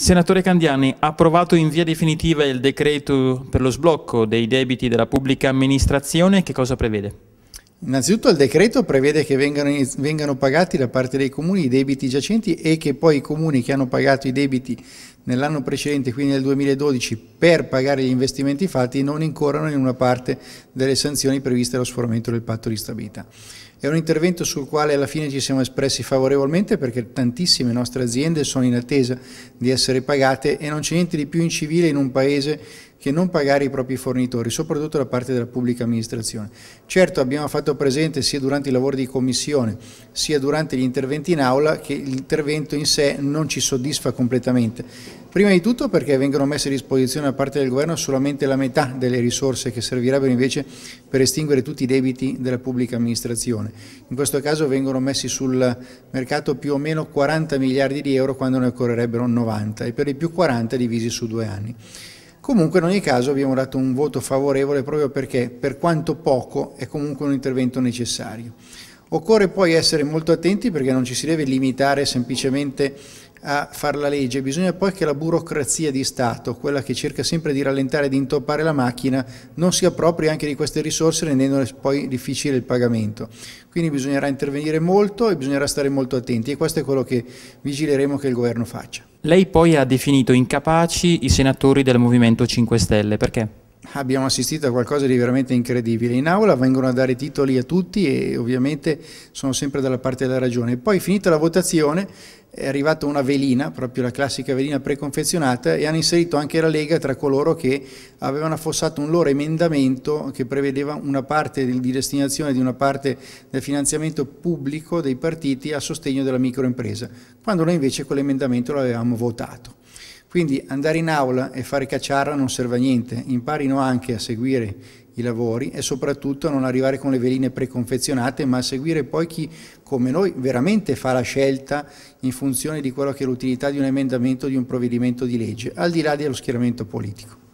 Senatore Candiani, approvato in via definitiva il decreto per lo sblocco dei debiti della pubblica amministrazione, che cosa prevede? Innanzitutto il decreto prevede che vengano, vengano, pagati da parte dei comuni i debiti giacenti e che poi i comuni che hanno pagato i debiti nell'anno precedente, quindi nel 2012, per pagare gli investimenti fatti non incorrono in una parte delle sanzioni previste allo sforamento del patto di stabilità. È un intervento sul quale alla fine ci siamo espressi favorevolmente perché tantissime nostre aziende sono in attesa di essere pagate e non c'è niente di più incivile in un paese che non pagare i propri fornitori, soprattutto da parte della pubblica amministrazione. Certo abbiamo fatto presente sia durante i lavori di commissione sia durante gli interventi in aula che l'intervento in sé non ci soddisfa completamente Prima di tutto perché vengono messe a disposizione da parte del governo solamente la metà delle risorse che servirebbero invece per estinguere tutti i debiti della pubblica amministrazione. In questo caso vengono messi sul mercato più o meno 40 miliardi di euro quando ne occorrerebbero 90 e per i più 40 divisi su due anni. Comunque in ogni caso abbiamo dato un voto favorevole proprio perché per quanto poco è comunque un intervento necessario. Occorre poi essere molto attenti perché non ci si deve limitare semplicemente a a fare la legge, bisogna poi che la burocrazia di Stato, quella che cerca sempre di rallentare e di intoppare la macchina, non si appropri anche di queste risorse rendendole poi difficile il pagamento. Quindi bisognerà intervenire molto e bisognerà stare molto attenti e questo è quello che vigileremo che il governo faccia. Lei poi ha definito incapaci i senatori del Movimento 5 Stelle, perché? abbiamo assistito a qualcosa di veramente incredibile. In aula vengono a dare titoli a tutti e ovviamente sono sempre dalla parte della ragione. Poi finita la votazione è arrivata una velina, proprio la classica velina preconfezionata, e hanno inserito anche la Lega tra coloro che avevano affossato un loro emendamento che prevedeva una parte di destinazione di una parte del finanziamento pubblico dei partiti a sostegno della microimpresa, quando noi invece quell'emendamento l'avevamo votato. Quindi andare in aula e fare cacciarra non serve a niente, imparino anche a seguire i lavori e soprattutto non arrivare con le veline preconfezionate, ma a seguire poi chi come noi veramente fa la scelta in funzione di quello che è l'utilità di un emendamento, di un provvedimento di legge, al di là dello schieramento politico.